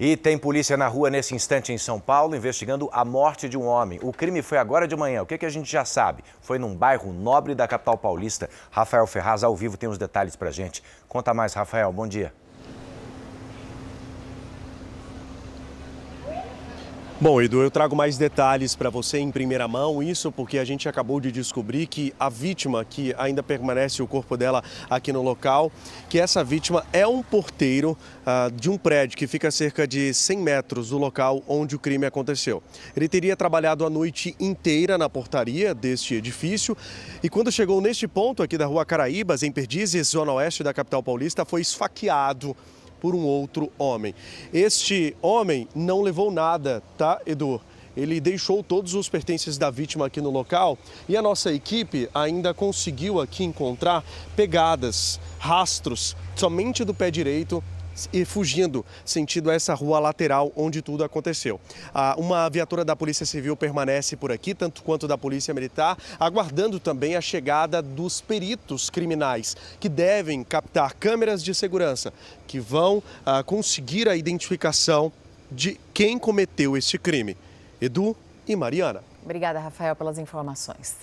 E tem polícia na rua nesse instante em São Paulo investigando a morte de um homem. O crime foi agora de manhã. O que, que a gente já sabe? Foi num bairro nobre da capital paulista. Rafael Ferraz, ao vivo, tem os detalhes pra gente. Conta mais, Rafael. Bom dia. Bom, Edu, eu trago mais detalhes para você em primeira mão, isso porque a gente acabou de descobrir que a vítima, que ainda permanece o corpo dela aqui no local, que essa vítima é um porteiro ah, de um prédio que fica a cerca de 100 metros do local onde o crime aconteceu. Ele teria trabalhado a noite inteira na portaria deste edifício e quando chegou neste ponto aqui da Rua Caraíbas, em Perdizes, zona oeste da capital paulista, foi esfaqueado por um outro homem. Este homem não levou nada, tá, Edu? Ele deixou todos os pertences da vítima aqui no local e a nossa equipe ainda conseguiu aqui encontrar pegadas, rastros, somente do pé direito e fugindo sentido essa rua lateral onde tudo aconteceu. Ah, uma viatura da Polícia Civil permanece por aqui, tanto quanto da Polícia Militar, aguardando também a chegada dos peritos criminais, que devem captar câmeras de segurança, que vão ah, conseguir a identificação de quem cometeu este crime. Edu e Mariana. Obrigada, Rafael, pelas informações.